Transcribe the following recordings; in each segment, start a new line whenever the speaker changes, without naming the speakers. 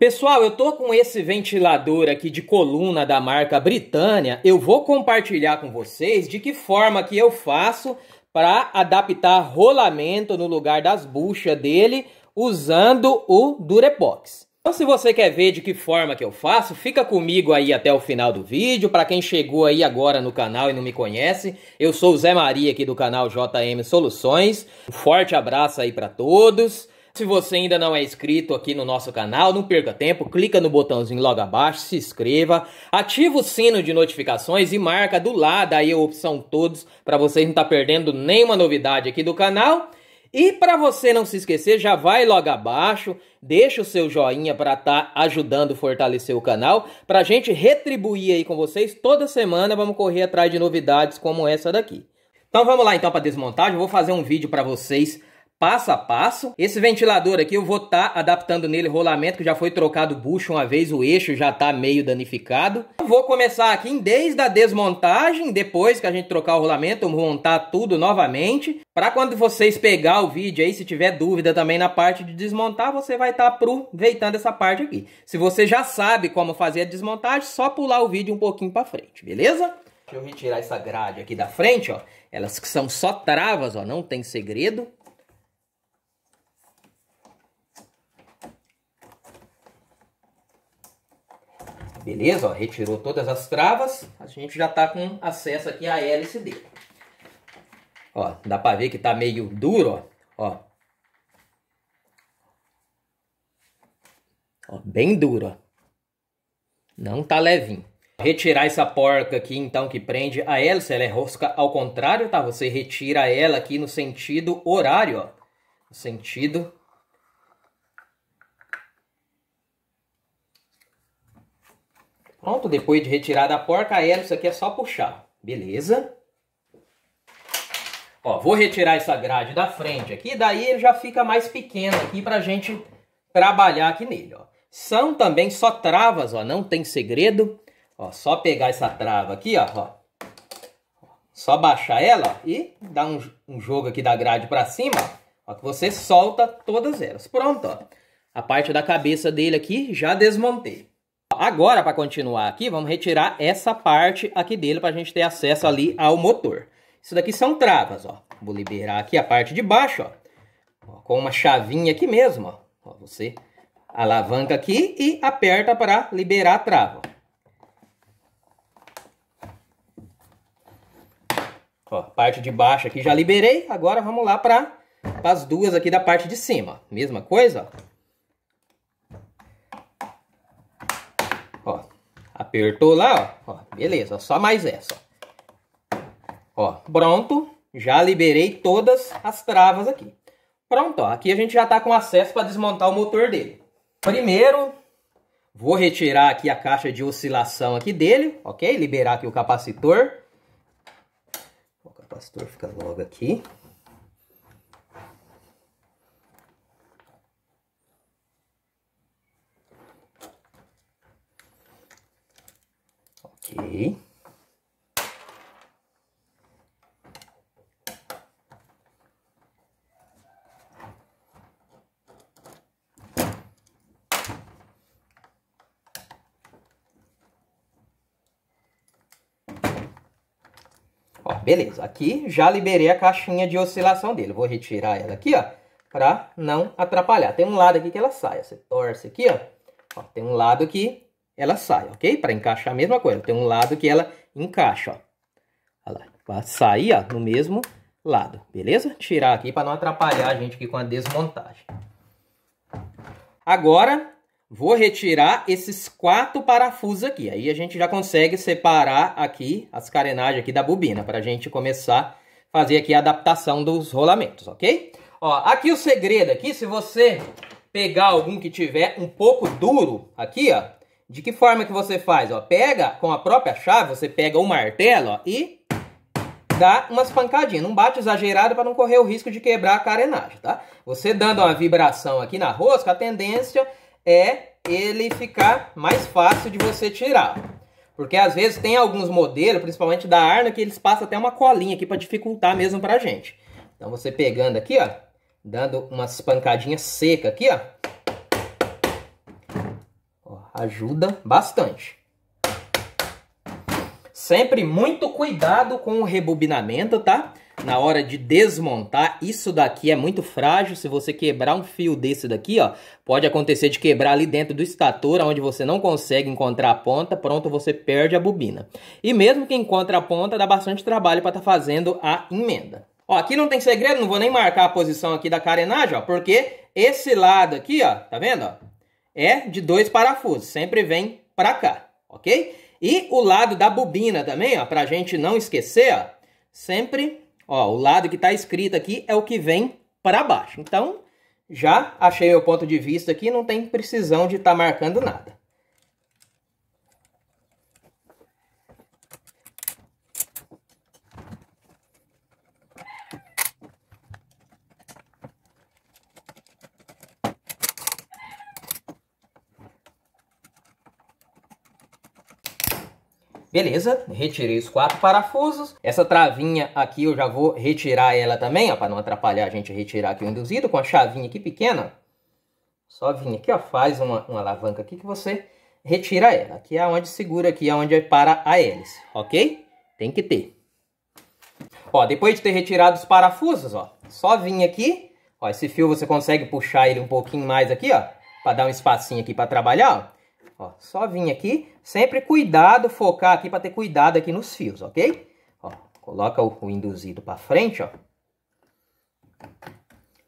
Pessoal, eu tô com esse ventilador aqui de coluna da marca Britânia. Eu vou compartilhar com vocês de que forma que eu faço para adaptar rolamento no lugar das buchas dele usando o Durepox. Então se você quer ver de que forma que eu faço, fica comigo aí até o final do vídeo. Para quem chegou aí agora no canal e não me conhece, eu sou o Zé Maria aqui do canal JM Soluções. Um forte abraço aí para todos. Se você ainda não é inscrito aqui no nosso canal, não perca tempo, clica no botãozinho logo abaixo, se inscreva, ativa o sino de notificações e marca do lado aí a opção todos para vocês não estar tá perdendo nenhuma novidade aqui do canal. E para você não se esquecer, já vai logo abaixo, deixa o seu joinha para estar tá ajudando a fortalecer o canal, para a gente retribuir aí com vocês. Toda semana vamos correr atrás de novidades como essa daqui. Então vamos lá então para desmontagem, eu vou fazer um vídeo para vocês passo a passo. Esse ventilador aqui eu vou estar tá adaptando nele rolamento que já foi trocado o bucho uma vez, o eixo já está meio danificado. Eu vou começar aqui desde a desmontagem, depois que a gente trocar o rolamento, montar tudo novamente. Para quando vocês pegar o vídeo aí, se tiver dúvida também na parte de desmontar, você vai estar tá aproveitando essa parte aqui. Se você já sabe como fazer a desmontagem, só pular o vídeo um pouquinho para frente, beleza? Deixa eu retirar essa grade aqui da frente, ó. Elas que são só travas, ó, não tem segredo. Beleza? Ó, retirou todas as travas. A gente já está com acesso aqui à hélice dele. Ó, dá para ver que está meio duro, ó. ó. bem duro, ó. Não está levinho. Retirar essa porca aqui, então, que prende a hélice, ela é rosca ao contrário, tá? Você retira ela aqui no sentido horário, ó. No sentido Pronto, depois de retirada a porca, a aqui é só puxar. Beleza? Ó, vou retirar essa grade da frente aqui, daí ele já fica mais pequeno aqui pra gente trabalhar aqui nele, ó. São também só travas, ó, não tem segredo. Ó, só pegar essa trava aqui, ó, ó. Só baixar ela e dar um, um, jogo aqui da grade pra cima, ó, que você solta todas elas. Pronto, ó. A parte da cabeça dele aqui já desmontei agora para continuar aqui, vamos retirar essa parte aqui dele para a gente ter acesso ali ao motor. Isso daqui são travas, ó. Vou liberar aqui a parte de baixo, ó. com uma chavinha aqui mesmo, ó. ó. Você alavanca aqui e aperta para liberar a trava. Ó, parte de baixo aqui já liberei, agora vamos lá para as duas aqui da parte de cima. Mesma coisa, ó. Apertou lá, ó. ó. Beleza, só mais essa. Ó, pronto. Já liberei todas as travas aqui. Pronto, ó. Aqui a gente já tá com acesso para desmontar o motor dele. Primeiro, vou retirar aqui a caixa de oscilação aqui dele, ok? Liberar aqui o capacitor. O capacitor fica logo aqui. Ó, beleza, aqui já liberei a caixinha de oscilação dele. Vou retirar ela aqui, ó, para não atrapalhar. Tem um lado aqui que ela sai, Você torce aqui, ó. ó. Tem um lado aqui ela sai, ok? Para encaixar a mesma coisa. Tem um lado que ela encaixa, ó. Olha lá, vai sair, ó, no mesmo lado, beleza? Tirar aqui para não atrapalhar a gente aqui com a desmontagem. Agora, vou retirar esses quatro parafusos aqui. Aí a gente já consegue separar aqui as carenagens aqui da bobina, para a gente começar a fazer aqui a adaptação dos rolamentos, ok? Ó, aqui o segredo aqui, se você pegar algum que tiver um pouco duro aqui, ó, de que forma que você faz? Ó, pega com a própria chave, você pega o martelo ó, e dá umas pancadinhas. Não bate exagerado para não correr o risco de quebrar a carenagem, tá? Você dando uma vibração aqui na rosca, a tendência é ele ficar mais fácil de você tirar. Porque às vezes tem alguns modelos, principalmente da arma, que eles passam até uma colinha aqui para dificultar mesmo para gente. Então você pegando aqui, ó, dando umas pancadinhas seca aqui, ó, ajuda bastante. Sempre muito cuidado com o rebobinamento, tá? Na hora de desmontar, isso daqui é muito frágil. Se você quebrar um fio desse daqui, ó, pode acontecer de quebrar ali dentro do estator, onde você não consegue encontrar a ponta, pronto, você perde a bobina. E mesmo que encontre a ponta, dá bastante trabalho para estar tá fazendo a emenda. Ó, aqui não tem segredo, não vou nem marcar a posição aqui da carenagem, ó, porque esse lado aqui, ó, tá vendo, ó? é de dois parafusos, sempre vem para cá, ok? E o lado da bobina também, ó, para a gente não esquecer, ó, sempre, ó, o lado que está escrito aqui é o que vem para baixo. Então, já achei o ponto de vista aqui, não tem precisão de estar tá marcando nada. Beleza, retirei os quatro parafusos. Essa travinha aqui eu já vou retirar ela também, ó, para não atrapalhar a gente retirar aqui o induzido com a chavinha aqui pequena. Só vim aqui, ó, faz uma, uma alavanca aqui que você retira ela. Aqui é onde segura, aqui é onde para a hélice, ok? Tem que ter. Ó, depois de ter retirado os parafusos, ó, só vim aqui. Ó, esse fio você consegue puxar ele um pouquinho mais aqui, ó, para dar um espacinho aqui para trabalhar, ó. Ó, só vim aqui, sempre cuidado, focar aqui para ter cuidado aqui nos fios, ok? Ó, coloca o, o induzido para frente, ó.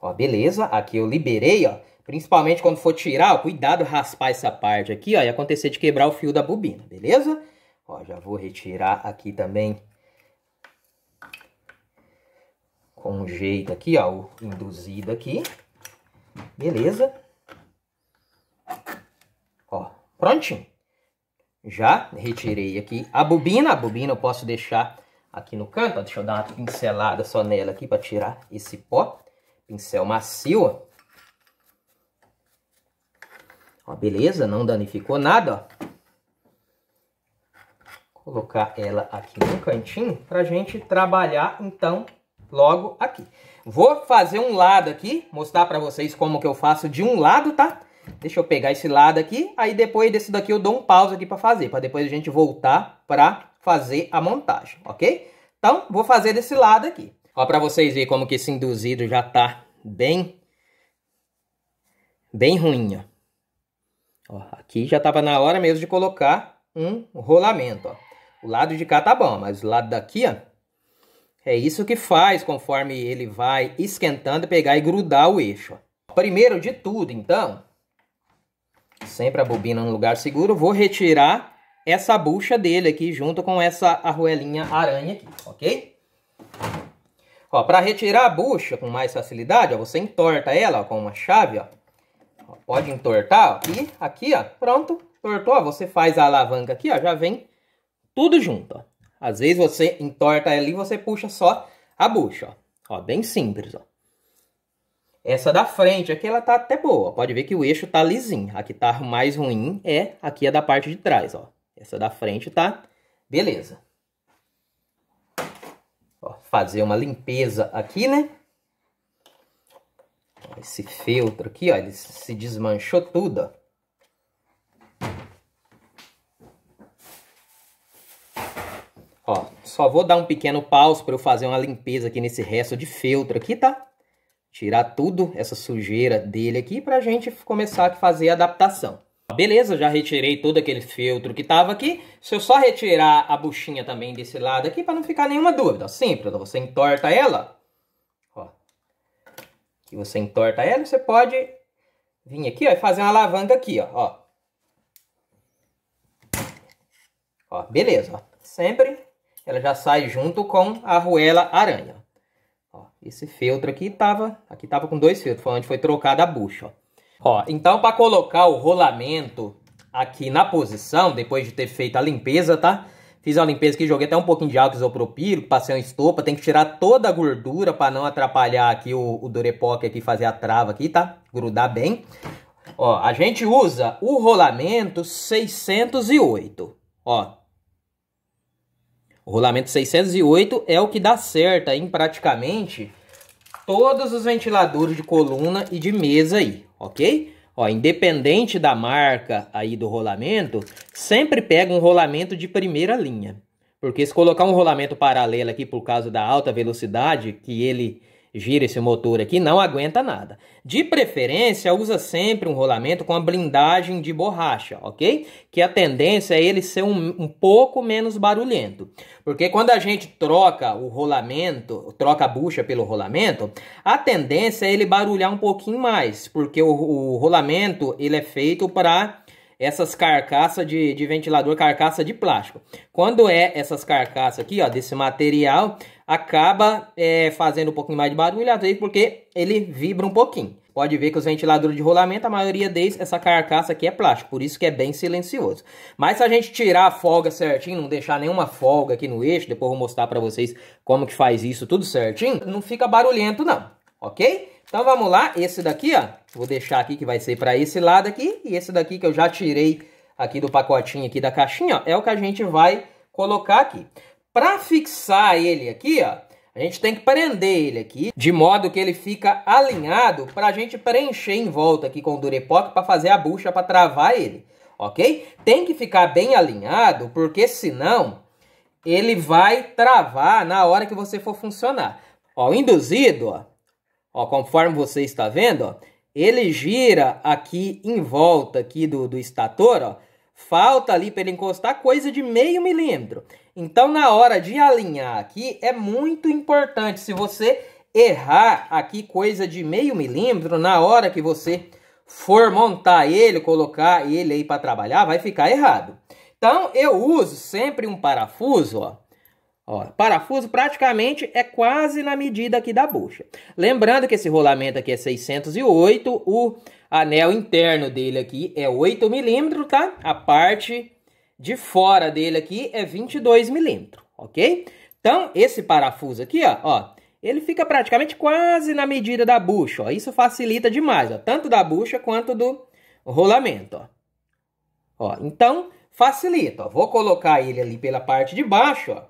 Ó, beleza, aqui eu liberei, ó. Principalmente quando for tirar, ó, cuidado raspar essa parte aqui, ó, e acontecer de quebrar o fio da bobina, beleza? Ó, já vou retirar aqui também com jeito aqui, ó, o induzido aqui. Beleza? Prontinho. Já retirei aqui a bobina. A bobina eu posso deixar aqui no canto. Deixa eu dar uma pincelada só nela aqui para tirar esse pó. Pincel macio. Ó, beleza, não danificou nada. Ó. Colocar ela aqui no cantinho para a gente trabalhar então logo aqui. Vou fazer um lado aqui, mostrar para vocês como que eu faço de um lado, tá? Tá? Deixa eu pegar esse lado aqui, aí depois desse daqui eu dou um pause aqui para fazer, para depois a gente voltar para fazer a montagem, ok? Então, vou fazer desse lado aqui. Ó, para vocês verem como que esse induzido já tá bem, bem ruim, ó. Ó, aqui já estava na hora mesmo de colocar um rolamento, ó. O lado de cá tá bom, mas o lado daqui, ó, é isso que faz conforme ele vai esquentando, pegar e grudar o eixo. Ó. Primeiro de tudo, então, sempre a bobina no lugar seguro, vou retirar essa bucha dele aqui junto com essa arruelinha aranha aqui, ok? Ó, para retirar a bucha com mais facilidade, ó, você entorta ela ó, com uma chave, ó. ó pode entortar, ó, e aqui, ó, pronto, tortou, ó, você faz a alavanca aqui, ó, já vem tudo junto, ó. Às vezes você entorta ela e você puxa só a bucha, ó. Ó, bem simples, ó. Essa da frente, aqui ela tá até boa. Pode ver que o eixo tá lisinho. A que tá mais ruim é aqui é da parte de trás, ó. Essa da frente tá beleza. Ó, fazer uma limpeza aqui, né? Esse feltro aqui, ó, ele se desmanchou tudo, ó. Ó, só vou dar um pequeno pause para eu fazer uma limpeza aqui nesse resto de feltro aqui, tá? tirar tudo essa sujeira dele aqui para a gente começar a fazer a adaptação. Beleza, já retirei todo aquele feltro que estava aqui. Se eu só retirar a buchinha também desse lado aqui para não ficar nenhuma dúvida. Simples, você entorta ela. Ó. Aqui você entorta ela você pode vir aqui ó, e fazer uma alavanca aqui. Ó. ó. Beleza, sempre ela já sai junto com a arruela aranha. Ó, esse feltro aqui tava, aqui tava com dois feltros, foi onde foi trocada a bucha, ó. Ó, então para colocar o rolamento aqui na posição, depois de ter feito a limpeza, tá? Fiz a limpeza aqui, joguei até um pouquinho de álcool isopropílico, passei uma estopa, tem que tirar toda a gordura para não atrapalhar aqui o, o durepoque aqui, fazer a trava aqui, tá? Grudar bem. Ó, a gente usa o rolamento 608, ó. O rolamento 608 é o que dá certo em praticamente todos os ventiladores de coluna e de mesa aí, ok? Ó, independente da marca aí do rolamento, sempre pega um rolamento de primeira linha. Porque se colocar um rolamento paralelo aqui por causa da alta velocidade, que ele gira esse motor aqui, não aguenta nada. De preferência, usa sempre um rolamento com a blindagem de borracha, ok? Que a tendência é ele ser um, um pouco menos barulhento. Porque quando a gente troca o rolamento, troca a bucha pelo rolamento, a tendência é ele barulhar um pouquinho mais, porque o, o rolamento ele é feito para essas carcaças de, de, ventilador, carcaça de plástico. Quando é essas carcaças aqui, ó, desse material, acaba é, fazendo um pouquinho mais de barulho, às vezes porque ele vibra um pouquinho. Pode ver que os ventiladores de rolamento, a maioria deles, essa carcaça aqui é plástico, por isso que é bem silencioso. Mas se a gente tirar a folga certinho, não deixar nenhuma folga aqui no eixo, depois eu vou mostrar para vocês como que faz isso tudo certinho, não fica barulhento não, ok? Então vamos lá, esse daqui, ó, vou deixar aqui que vai ser para esse lado aqui, e esse daqui que eu já tirei aqui do pacotinho aqui da caixinha, ó, é o que a gente vai colocar aqui. Para fixar ele aqui, ó, a gente tem que prender ele aqui, de modo que ele fica alinhado para a gente preencher em volta aqui com o durepoc para fazer a bucha para travar ele, ok? Tem que ficar bem alinhado, porque senão ele vai travar na hora que você for funcionar. Ó, o induzido, ó, ó conforme você está vendo, ó, ele gira aqui em volta aqui do, do estator, ó, Falta ali para ele encostar coisa de meio milímetro. Então, na hora de alinhar aqui, é muito importante. Se você errar aqui coisa de meio milímetro, na hora que você for montar ele, colocar ele aí para trabalhar, vai ficar errado. Então, eu uso sempre um parafuso, ó. Ó, parafuso praticamente é quase na medida aqui da bucha. Lembrando que esse rolamento aqui é 608, o anel interno dele aqui é 8 milímetros, tá? A parte de fora dele aqui é 22 milímetros, ok? Então, esse parafuso aqui, ó, ó, ele fica praticamente quase na medida da bucha, ó. Isso facilita demais, ó, tanto da bucha quanto do rolamento, ó. Ó, então, facilita, ó. Vou colocar ele ali pela parte de baixo, ó.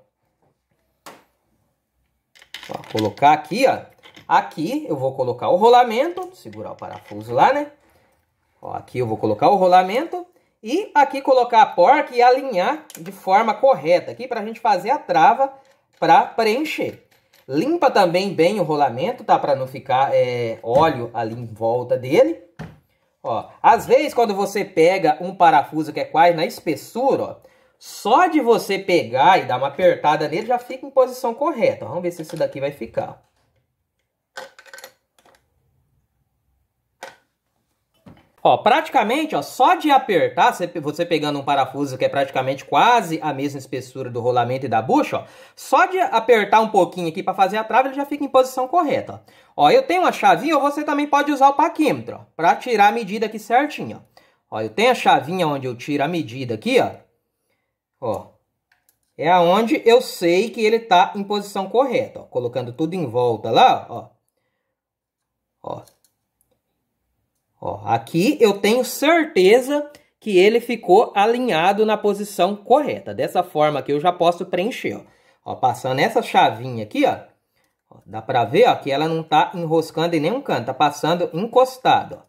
ó colocar aqui, ó. Aqui eu vou colocar o rolamento, segurar o parafuso lá, né? Ó, aqui eu vou colocar o rolamento e aqui colocar a porca e alinhar de forma correta aqui para a gente fazer a trava para preencher. Limpa também bem o rolamento, tá? Para não ficar é, óleo ali em volta dele. Ó, às vezes quando você pega um parafuso que é quase na espessura, ó, só de você pegar e dar uma apertada nele já fica em posição correta. vamos ver se esse daqui vai ficar. Ó, praticamente, ó, só de apertar, você pegando um parafuso que é praticamente quase a mesma espessura do rolamento e da bucha, ó, só de apertar um pouquinho aqui para fazer a trava, ele já fica em posição correta. Ó, eu tenho uma chavinha, ou você também pode usar o paquímetro, para tirar a medida aqui certinho. Ó, ó eu tenho a chavinha onde eu tiro a medida aqui, ó. Ó, é aonde eu sei que ele está em posição correta, ó, colocando tudo em volta lá, ó. Ó, Ó, aqui eu tenho certeza que ele ficou alinhado na posição correta. Dessa forma que eu já posso preencher. Ó. ó. passando essa chavinha aqui, ó, ó dá para ver ó, que ela não está enroscando em nenhum canto, está passando encostado.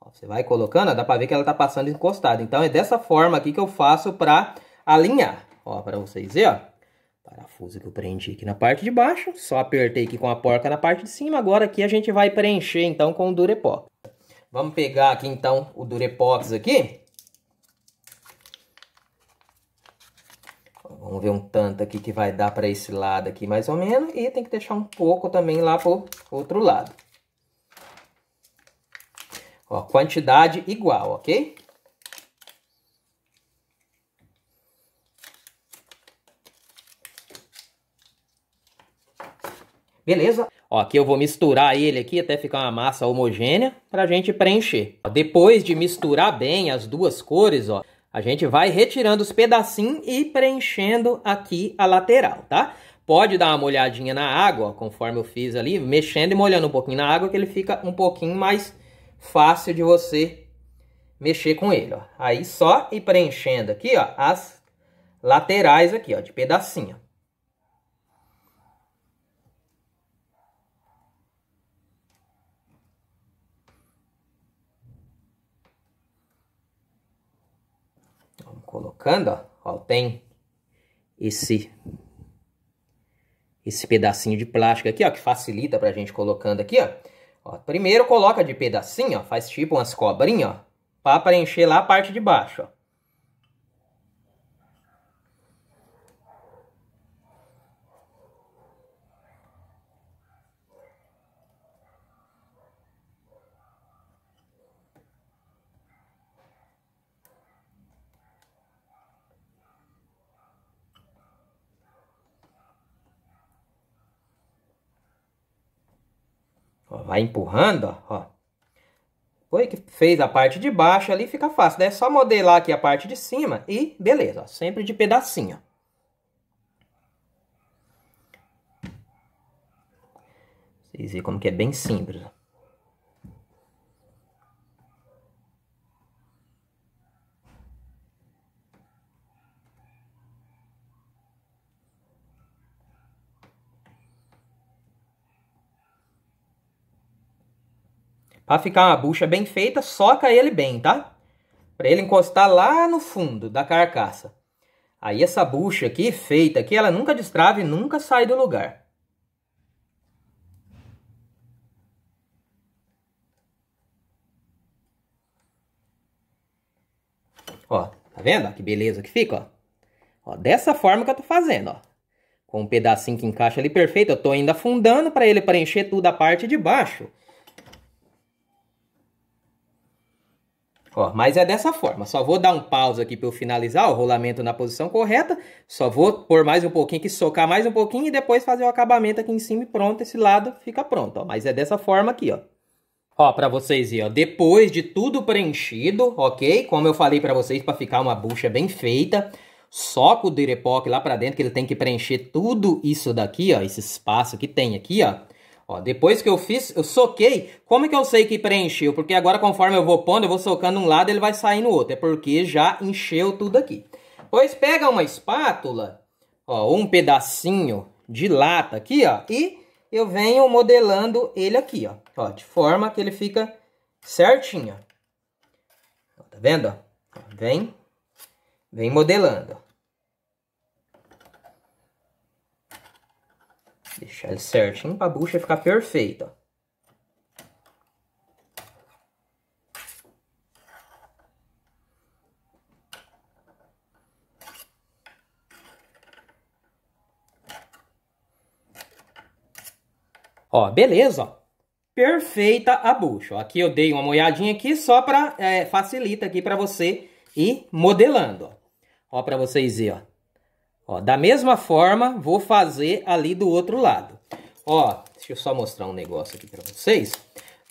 Ó. Você vai colocando, dá para ver que ela está passando encostado Então é dessa forma aqui que eu faço para alinhar. Ó, para vocês verem, ó parafuso que eu preenchi aqui na parte de baixo, só apertei aqui com a porca na parte de cima, agora aqui a gente vai preencher então com o Durepop. Vamos pegar aqui então o Durepox aqui. Vamos ver um tanto aqui que vai dar para esse lado aqui mais ou menos. E tem que deixar um pouco também lá pro outro lado. Ó, quantidade igual, ok? Beleza? Ó, aqui eu vou misturar ele aqui até ficar uma massa homogênea para a gente preencher. Ó, depois de misturar bem as duas cores, ó, a gente vai retirando os pedacinhos e preenchendo aqui a lateral, tá? Pode dar uma molhadinha na água, ó, conforme eu fiz ali, mexendo e molhando um pouquinho na água, que ele fica um pouquinho mais fácil de você mexer com ele, ó. Aí só e preenchendo aqui, ó, as laterais aqui, ó, de pedacinho. colocando, ó, ó, tem esse esse pedacinho de plástico aqui, ó, que facilita pra gente colocando aqui, ó. ó primeiro coloca de pedacinho, ó, faz tipo umas cobrinhas, ó, pra preencher lá a parte de baixo, ó. Ó, vai empurrando, ó. Foi que fez a parte de baixo ali, fica fácil, né? É só modelar aqui a parte de cima e beleza, ó, sempre de pedacinho. Vocês veem como que é bem simples, ó. Para ficar uma bucha bem feita, soca ele bem, tá? Para ele encostar lá no fundo da carcaça. Aí essa bucha aqui, feita aqui, ela nunca destrava e nunca sai do lugar. Ó, tá vendo? Que beleza que fica, ó. ó. Dessa forma que eu tô fazendo, ó. Com um pedacinho que encaixa ali perfeito, eu tô ainda afundando para ele preencher tudo a parte de baixo. Ó, mas é dessa forma. Só vou dar um pause aqui para eu finalizar o rolamento na posição correta. Só vou pôr mais um pouquinho, que socar mais um pouquinho e depois fazer o acabamento aqui em cima e pronto. Esse lado fica pronto. Ó. Mas é dessa forma aqui, ó. Ó, para vocês aí, ó, depois de tudo preenchido, ok? Como eu falei para vocês, para ficar uma bucha bem feita, soca o Durepoc lá para dentro, que ele tem que preencher tudo isso daqui, ó, esse espaço que tem aqui, ó. Ó, depois que eu fiz, eu soquei. Como é que eu sei que preencheu? Porque agora, conforme eu vou pondo, eu vou socando um lado, ele vai sair no outro. É porque já encheu tudo aqui. Pois pega uma espátula, ó, um pedacinho de lata aqui, ó, e eu venho modelando ele aqui, ó, ó de forma que ele fica certinho. Ó, tá vendo? Ó, vem, vem modelando. Deixar ele certinho pra bucha ficar perfeita. Ó, beleza, ó. Perfeita a bucha. Ó, aqui eu dei uma molhadinha aqui só para é, facilita aqui para você ir modelando. Ó, ó para vocês verem, ó. Ó, da mesma forma, vou fazer ali do outro lado. Ó, deixa eu só mostrar um negócio aqui para vocês.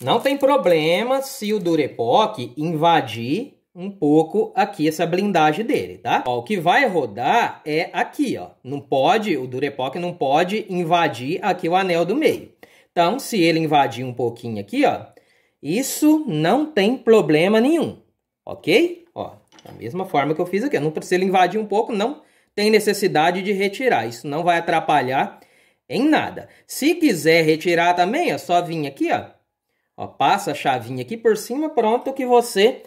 Não tem problema se o Durepoc invadir um pouco aqui essa blindagem dele, tá? Ó, o que vai rodar é aqui, ó. Não pode, o Durepoc não pode invadir aqui o anel do meio. Então, se ele invadir um pouquinho aqui, ó, isso não tem problema nenhum, ok? Ó, da mesma forma que eu fiz aqui, eu não precisa invadir um pouco, não tem necessidade de retirar. Isso não vai atrapalhar em nada. Se quiser retirar também, é só vir aqui, ó. ó passa a chavinha aqui por cima, pronto, que você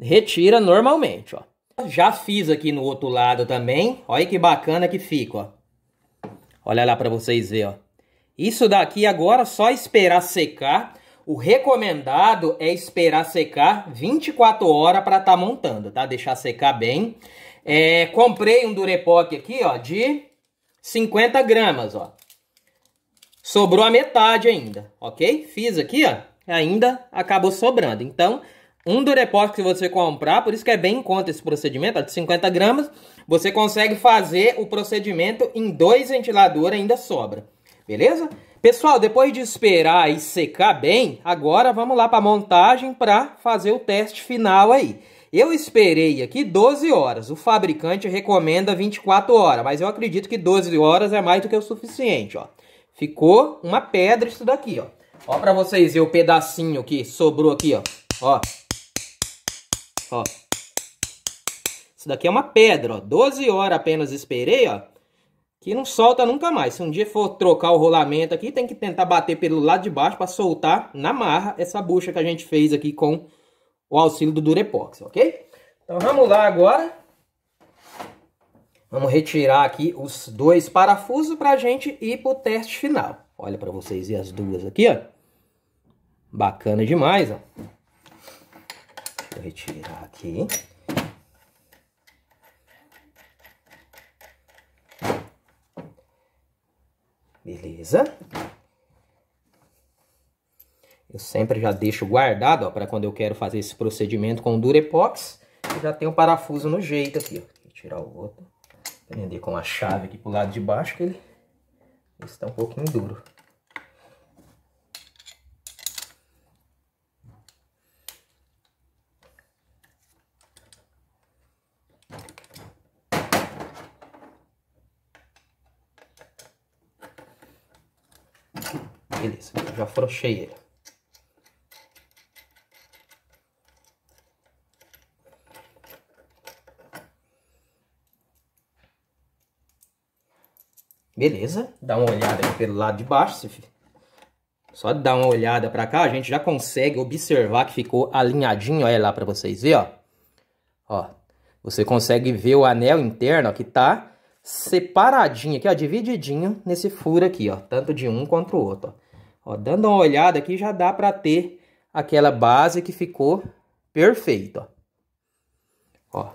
retira normalmente, ó. Já fiz aqui no outro lado também. Olha que bacana que fica, ó. Olha lá para vocês verem, ó. Isso daqui agora é só esperar secar. O recomendado é esperar secar 24 horas para estar tá montando, tá? Deixar secar bem. É, comprei um durepok aqui, ó, de 50 gramas, ó. Sobrou a metade ainda, ok? Fiz aqui, ó, ainda acabou sobrando. Então, um durepok que você comprar, por isso que é bem em conta esse procedimento, ó, de 50 gramas, você consegue fazer o procedimento em dois ventiladores, ainda sobra, beleza? Pessoal, depois de esperar e secar bem, agora vamos lá para a montagem para fazer o teste final aí. Eu esperei aqui 12 horas. O fabricante recomenda 24 horas, mas eu acredito que 12 horas é mais do que o suficiente, ó. Ficou uma pedra isso daqui, ó. Ó pra vocês verem o pedacinho que sobrou aqui, ó. Ó. Ó. Isso daqui é uma pedra, ó. 12 horas apenas esperei, ó. Que não solta nunca mais. Se um dia for trocar o rolamento aqui, tem que tentar bater pelo lado de baixo para soltar na marra essa bucha que a gente fez aqui com o auxílio do Durepox, ok? Então vamos lá agora. Vamos retirar aqui os dois parafusos para a gente ir para o teste final. Olha para vocês ver as duas aqui, ó. Bacana demais, ó. Vou retirar aqui. Beleza. Eu sempre já deixo guardado, para quando eu quero fazer esse procedimento com Durepox. epox, já tem o parafuso no jeito aqui, ó. Vou tirar o outro. Prender com a chave aqui pro lado de baixo, que ele está um pouquinho duro. Beleza, já afrouxei ele. Beleza, dá uma olhada aqui pelo lado de baixo, só dar uma olhada para cá, a gente já consegue observar que ficou alinhadinho, olha lá para vocês verem, ó. Ó, você consegue ver o anel interno, ó, que tá separadinho aqui, ó, divididinho nesse furo aqui, ó, tanto de um quanto o outro, ó. ó dando uma olhada aqui já dá para ter aquela base que ficou perfeita, ó. ó.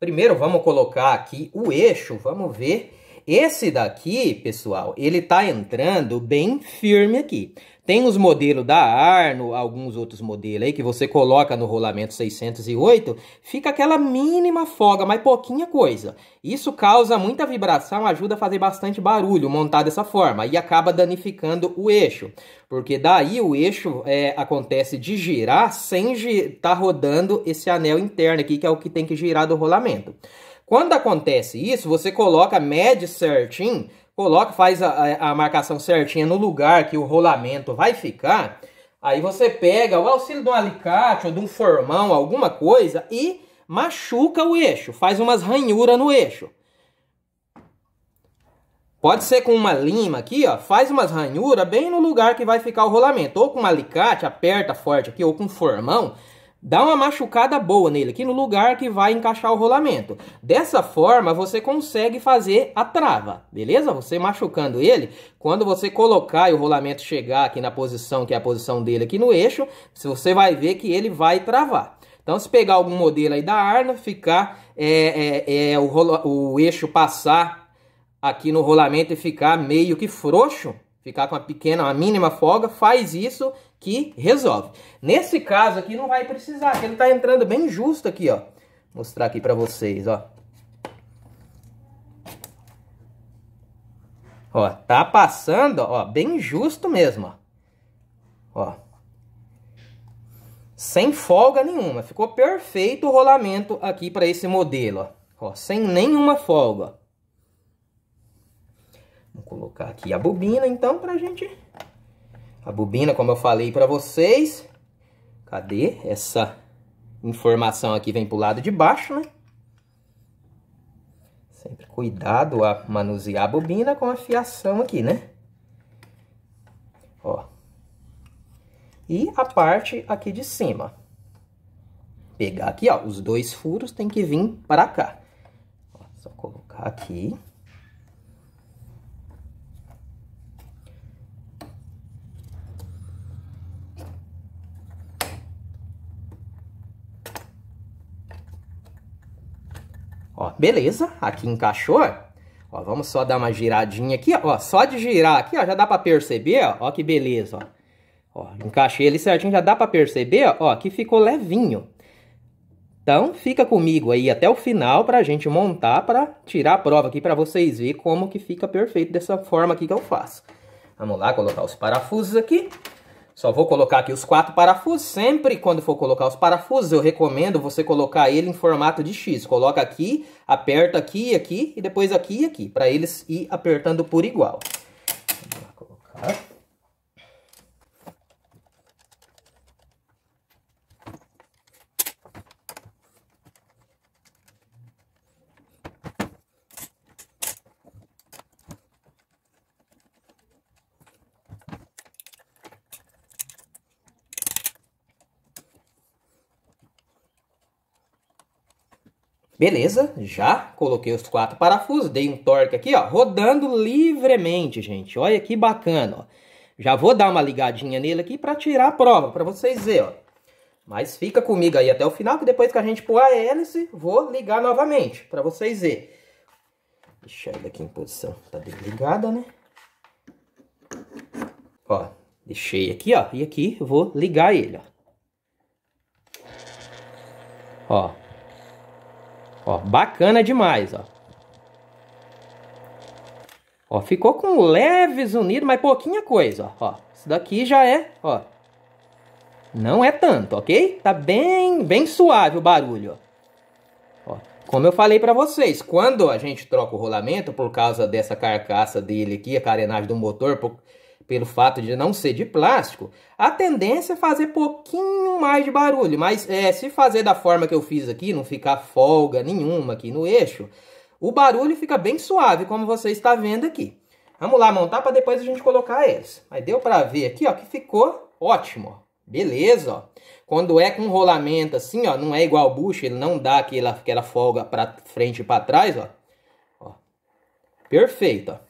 Primeiro vamos colocar aqui o eixo, vamos ver esse daqui, pessoal, ele está entrando bem firme aqui. Tem os modelos da Arno, alguns outros modelos aí que você coloca no rolamento 608, fica aquela mínima folga, mas pouquinha coisa. Isso causa muita vibração, ajuda a fazer bastante barulho montar dessa forma e acaba danificando o eixo, porque daí o eixo é, acontece de girar sem estar gi tá rodando esse anel interno aqui, que é o que tem que girar do rolamento. Quando acontece isso, você coloca, mede certinho, coloca, faz a, a marcação certinha no lugar que o rolamento vai ficar. Aí você pega o auxílio de um alicate ou de um formão, alguma coisa, e machuca o eixo, faz umas ranhuras no eixo. Pode ser com uma lima aqui, ó, faz umas ranhuras bem no lugar que vai ficar o rolamento. Ou com um alicate, aperta forte aqui, ou com formão, Dá uma machucada boa nele, aqui no lugar que vai encaixar o rolamento. Dessa forma, você consegue fazer a trava, beleza? Você machucando ele, quando você colocar e o rolamento chegar aqui na posição, que é a posição dele aqui no eixo, você vai ver que ele vai travar. Então, se pegar algum modelo aí da Arno, ficar é, é, é, o, rola, o eixo passar aqui no rolamento e ficar meio que frouxo, ficar com uma pequena, uma mínima folga, faz isso que resolve. Nesse caso aqui não vai precisar, ele tá entrando bem justo aqui, ó. mostrar aqui para vocês, ó. Ó, tá passando, ó, bem justo mesmo, ó. Ó. Sem folga nenhuma. Ficou perfeito o rolamento aqui para esse modelo, ó. ó. Sem nenhuma folga, Vou colocar aqui a bobina, então, pra gente a bobina, como eu falei para vocês, cadê essa informação aqui? Vem para o lado de baixo, né? Sempre cuidado a manusear a bobina com a fiação aqui, né? Ó. E a parte aqui de cima. Pegar aqui, ó, os dois furos tem que vir para cá. Ó, só colocar aqui. Ó, beleza, aqui encaixou. Ó, vamos só dar uma giradinha aqui, ó. Só de girar aqui, ó, já dá pra perceber, ó. Ó que beleza, ó. Ó, encaixei ele certinho, já dá pra perceber, ó, que ficou levinho. Então, fica comigo aí até o final pra gente montar, pra tirar a prova aqui pra vocês verem como que fica perfeito dessa forma aqui que eu faço. Vamos lá, colocar os parafusos aqui. Só vou colocar aqui os quatro parafusos. Sempre quando for colocar os parafusos, eu recomendo você colocar ele em formato de X. Coloca aqui, aperta aqui, aqui e depois aqui e aqui, para eles ir apertando por igual. Vou colocar. Beleza, já coloquei os quatro parafusos, dei um torque aqui, ó, rodando livremente, gente. Olha que bacana, ó. Já vou dar uma ligadinha nele aqui para tirar a prova, para vocês verem, ó. Mas fica comigo aí até o final, que depois que a gente pôr a hélice, vou ligar novamente, para vocês verem. Deixa ele aqui em posição, tá desligada, né? Ó, deixei aqui, ó, e aqui vou ligar ele, ó. Ó, Ó, bacana demais, ó. Ó, ficou com leves unidos, mas pouquinha coisa, ó. Isso daqui já é, ó. Não é tanto, ok? Tá bem, bem suave o barulho, ó. Como eu falei para vocês, quando a gente troca o rolamento por causa dessa carcaça dele aqui, a carenagem do motor, por pelo fato de não ser de plástico, a tendência é fazer pouquinho mais de barulho. Mas é, se fazer da forma que eu fiz aqui, não ficar folga nenhuma aqui no eixo, o barulho fica bem suave, como você está vendo aqui. Vamos lá montar para depois a gente colocar eles. Mas deu para ver aqui ó, que ficou ótimo. Beleza, ó. Quando é com rolamento assim, ó, não é igual ao bucho, ele não dá aquela, aquela folga para frente e para trás, ó. ó. Perfeito, ó.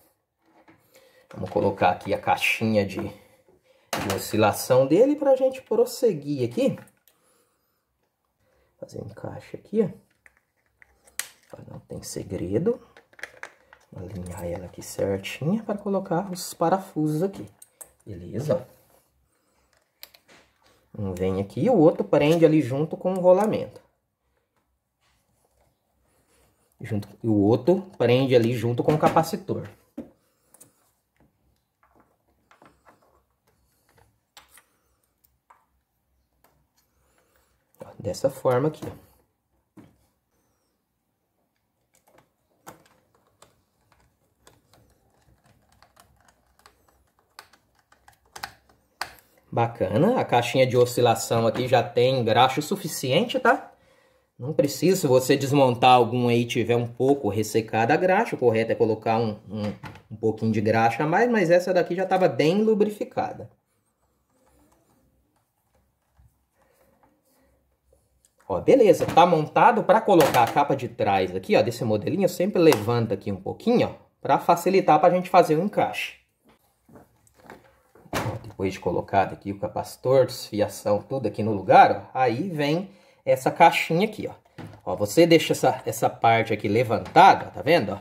Vamos colocar aqui a caixinha de, de oscilação dele para a gente prosseguir aqui. Fazer um encaixe aqui, ó. Não tem segredo. Vou alinhar ela aqui certinha para colocar os parafusos aqui. Beleza? Um vem aqui e o outro prende ali junto com o rolamento. Junto, e o outro prende ali junto com o capacitor. dessa forma aqui, Bacana, a caixinha de oscilação aqui já tem graxa suficiente, tá? Não precisa, se você desmontar algum aí e tiver um pouco ressecada a graxa, o correto é colocar um, um, um pouquinho de graxa a mais, mas essa daqui já estava bem lubrificada. Ó, beleza, tá montado. Para colocar a capa de trás aqui, ó, desse modelinho, eu sempre levanto aqui um pouquinho, ó, para facilitar para a gente fazer o encaixe. depois de colocado aqui o capacitor, desfiação, tudo aqui no lugar, ó, aí vem essa caixinha aqui, ó. Ó, você deixa essa, essa parte aqui levantada, tá vendo, ó?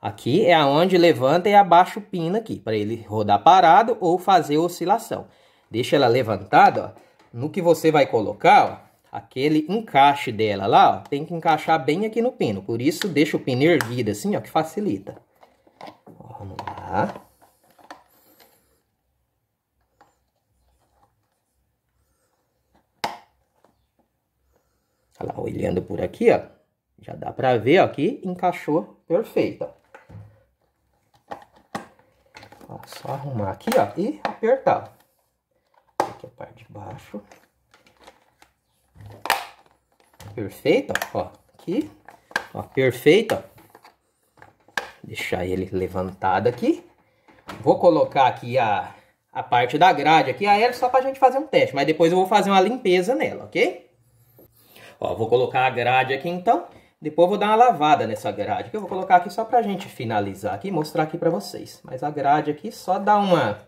Aqui é aonde levanta e abaixa o pino aqui, para ele rodar parado ou fazer oscilação. Deixa ela levantada, ó. No que você vai colocar, ó, aquele encaixe dela lá, ó, tem que encaixar bem aqui no pino. Por isso, deixa o pino erguido assim, ó, que facilita. Ó, vamos lá. Olha lá, olhando por aqui, ó, já dá pra ver, ó, que encaixou perfeito, ó. Ó, só arrumar aqui, ó, e apertar. Aqui é a parte de baixo. Perfeito, ó. Aqui. Ó, perfeito, ó. Deixar ele levantado aqui. Vou colocar aqui a, a parte da grade aqui. A era só pra gente fazer um teste, mas depois eu vou fazer uma limpeza nela, ok? Ó, vou colocar a grade aqui então. Depois vou dar uma lavada nessa grade, que eu vou colocar aqui só pra gente finalizar aqui e mostrar aqui pra vocês. Mas a grade aqui só dá uma,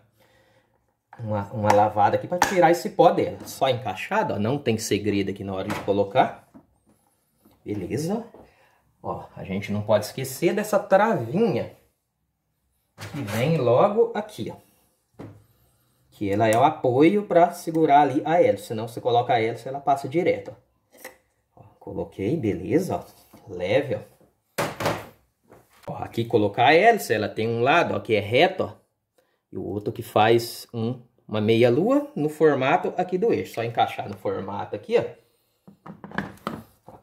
uma, uma lavada aqui pra tirar esse pó dela. Só encaixado, ó, não tem segredo aqui na hora de colocar. Beleza? Ó, a gente não pode esquecer dessa travinha que vem logo aqui, ó. Que ela é o apoio para segurar ali a hélice, senão você coloca a hélice ela passa direto, ó. Ó, Coloquei, beleza, ó. Leve, ó. Ó, aqui colocar a hélice, ela tem um lado ó, que é reto, ó, e o outro que faz um, uma meia lua no formato aqui do eixo. Só encaixar no formato aqui, ó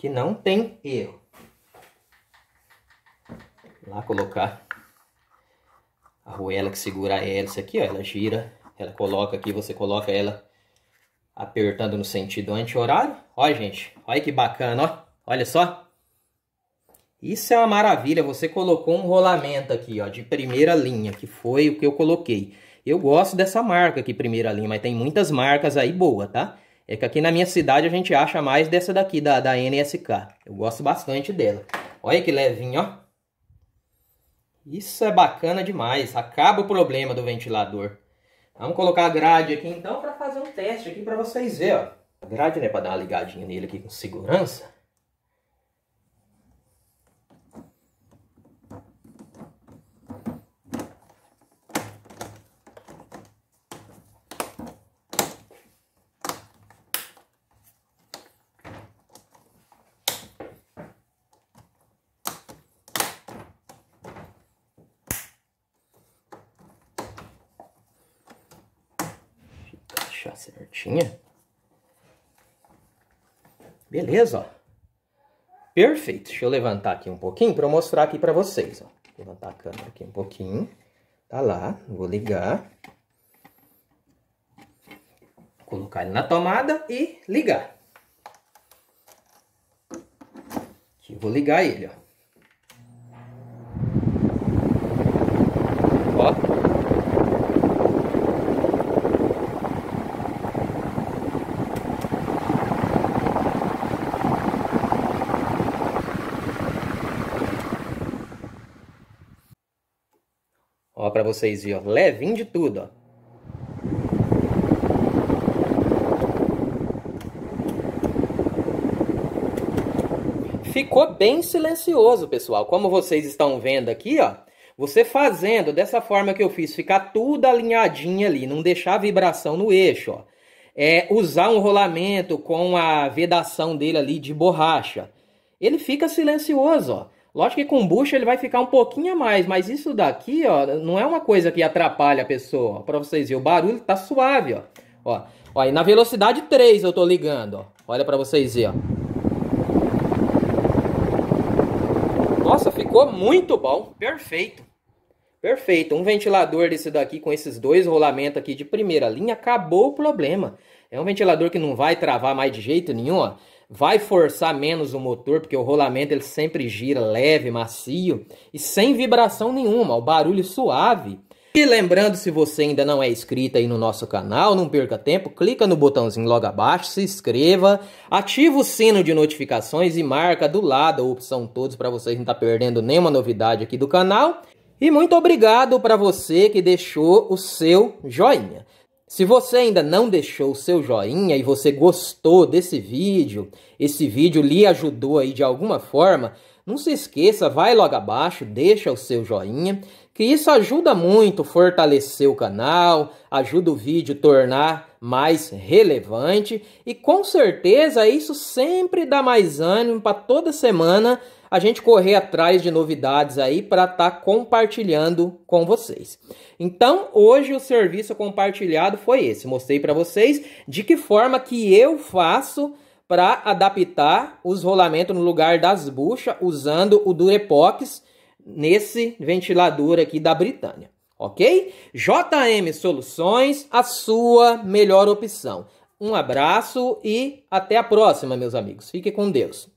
que não tem erro. Vou lá colocar a arruela que segura a hélice aqui, ó, ela gira, ela coloca aqui, você coloca ela apertando no sentido anti-horário. Ó, gente, olha que bacana, ó. Olha só. Isso é uma maravilha, você colocou um rolamento aqui, ó, de primeira linha, que foi o que eu coloquei. Eu gosto dessa marca aqui, primeira linha, mas tem muitas marcas aí boa, tá? É que aqui na minha cidade a gente acha mais dessa daqui, da, da NSK. Eu gosto bastante dela. Olha que levinho, ó. Isso é bacana demais. Acaba o problema do ventilador. Vamos colocar a grade aqui então para fazer um teste aqui para vocês verem, ó. A grade, né, para dar uma ligadinha nele aqui com segurança. Beleza, ó. Perfeito. Deixa eu levantar aqui um pouquinho para mostrar aqui para vocês, ó. Vou levantar a câmera aqui um pouquinho. Tá lá, vou ligar. Colocar ele na tomada e ligar. Aqui eu vou ligar ele, ó. vocês verem, Levinho de tudo, ó. Ficou bem silencioso, pessoal. Como vocês estão vendo aqui, ó. Você fazendo dessa forma que eu fiz, ficar tudo alinhadinho ali, não deixar vibração no eixo, ó. É, usar um rolamento com a vedação dele ali de borracha. Ele fica silencioso, ó. Lógico que com bucha ele vai ficar um pouquinho a mais, mas isso daqui, ó, não é uma coisa que atrapalha a pessoa. Para vocês verem, o barulho tá suave, ó. Ó, ó e na velocidade 3 eu tô ligando, ó. Olha para vocês verem, ó. Nossa, ficou muito bom. Perfeito. Perfeito. Um ventilador desse daqui com esses dois rolamentos aqui de primeira linha, acabou o problema. É um ventilador que não vai travar mais de jeito nenhum, ó vai forçar menos o motor, porque o rolamento ele sempre gira leve, macio e sem vibração nenhuma, o barulho suave. E lembrando, se você ainda não é inscrito aí no nosso canal, não perca tempo, clica no botãozinho logo abaixo, se inscreva, ativa o sino de notificações e marca do lado a opção todos para vocês não estar tá perdendo nenhuma novidade aqui do canal. E muito obrigado para você que deixou o seu joinha. Se você ainda não deixou o seu joinha e você gostou desse vídeo, esse vídeo lhe ajudou aí de alguma forma, não se esqueça, vai logo abaixo, deixa o seu joinha, que isso ajuda muito fortalecer o canal, ajuda o vídeo tornar mais relevante e com certeza isso sempre dá mais ânimo para toda semana a gente correr atrás de novidades aí para estar tá compartilhando com vocês. Então, hoje o serviço compartilhado foi esse. Mostrei para vocês de que forma que eu faço para adaptar os rolamentos no lugar das buchas usando o Durepox nesse ventilador aqui da Britânia ok? JM Soluções, a sua melhor opção. Um abraço e até a próxima, meus amigos. Fique com Deus.